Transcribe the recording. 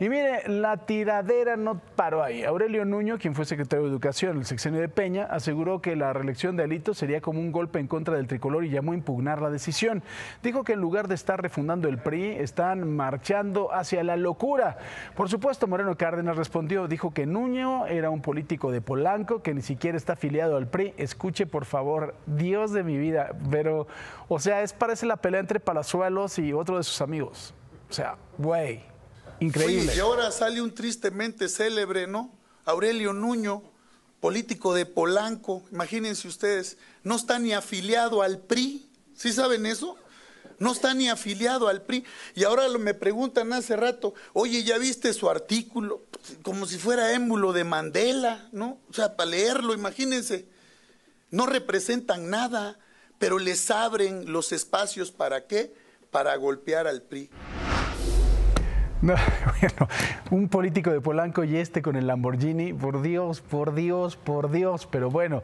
Y mire, la tiradera no paró ahí. Aurelio Nuño, quien fue secretario de Educación en el sexenio de Peña, aseguró que la reelección de Alito sería como un golpe en contra del tricolor y llamó a impugnar la decisión. Dijo que en lugar de estar refundando el PRI, están marchando hacia la locura. Por supuesto, Moreno Cárdenas respondió, dijo que Nuño era un político de Polanco que ni siquiera está afiliado al PRI. Escuche, por favor, Dios de mi vida, pero, o sea, es parece la pelea entre Palazuelos y otro de sus amigos. O sea, güey. Increíble. y ahora sale un tristemente célebre, ¿no? Aurelio Nuño, político de Polanco, imagínense ustedes, no está ni afiliado al PRI, ¿sí saben eso? No está ni afiliado al PRI. Y ahora me preguntan hace rato, oye, ¿ya viste su artículo? Como si fuera émulo de Mandela, ¿no? O sea, para leerlo, imagínense. No representan nada, pero les abren los espacios para qué? Para golpear al PRI. bueno, un político de Polanco y este con el Lamborghini, por Dios, por Dios, por Dios, pero bueno.